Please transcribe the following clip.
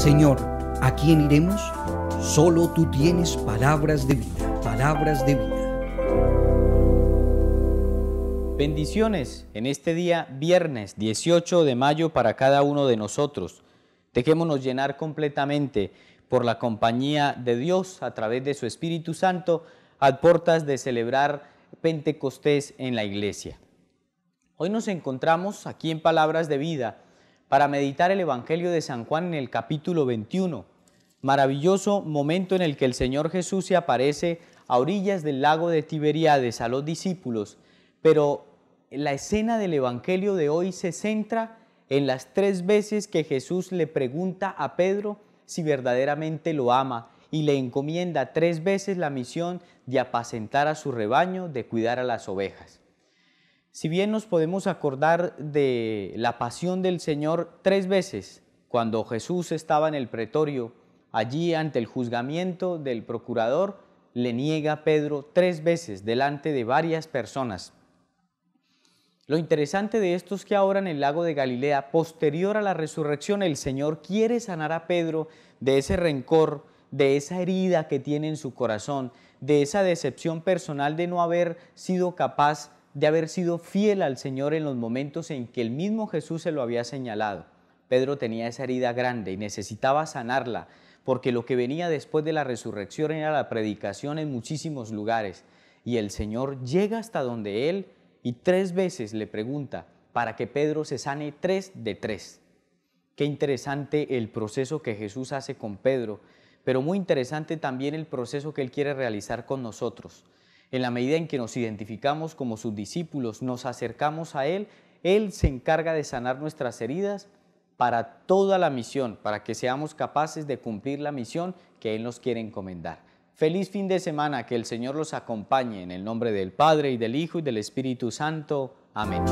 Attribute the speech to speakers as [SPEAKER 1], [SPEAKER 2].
[SPEAKER 1] Señor, ¿a quién iremos? Solo tú tienes palabras de vida, palabras de vida. Bendiciones en este día viernes 18 de mayo para cada uno de nosotros. Dejémonos llenar completamente por la compañía de Dios a través de su Espíritu Santo a puertas de celebrar Pentecostés en la iglesia. Hoy nos encontramos aquí en Palabras de Vida para meditar el Evangelio de San Juan en el capítulo 21, maravilloso momento en el que el Señor Jesús se aparece a orillas del lago de Tiberíades a los discípulos, pero la escena del Evangelio de hoy se centra en las tres veces que Jesús le pregunta a Pedro si verdaderamente lo ama y le encomienda tres veces la misión de apacentar a su rebaño, de cuidar a las ovejas. Si bien nos podemos acordar de la pasión del Señor tres veces, cuando Jesús estaba en el pretorio, allí ante el juzgamiento del procurador, le niega a Pedro tres veces delante de varias personas. Lo interesante de esto es que ahora en el lago de Galilea, posterior a la resurrección, el Señor quiere sanar a Pedro de ese rencor, de esa herida que tiene en su corazón, de esa decepción personal de no haber sido capaz de, de haber sido fiel al Señor en los momentos en que el mismo Jesús se lo había señalado. Pedro tenía esa herida grande y necesitaba sanarla, porque lo que venía después de la resurrección era la predicación en muchísimos lugares. Y el Señor llega hasta donde él y tres veces le pregunta para que Pedro se sane tres de tres. Qué interesante el proceso que Jesús hace con Pedro, pero muy interesante también el proceso que él quiere realizar con nosotros. En la medida en que nos identificamos como sus discípulos, nos acercamos a Él, Él se encarga de sanar nuestras heridas para toda la misión, para que seamos capaces de cumplir la misión que Él nos quiere encomendar. Feliz fin de semana, que el Señor los acompañe en el nombre del Padre y del Hijo y del Espíritu Santo. Amén.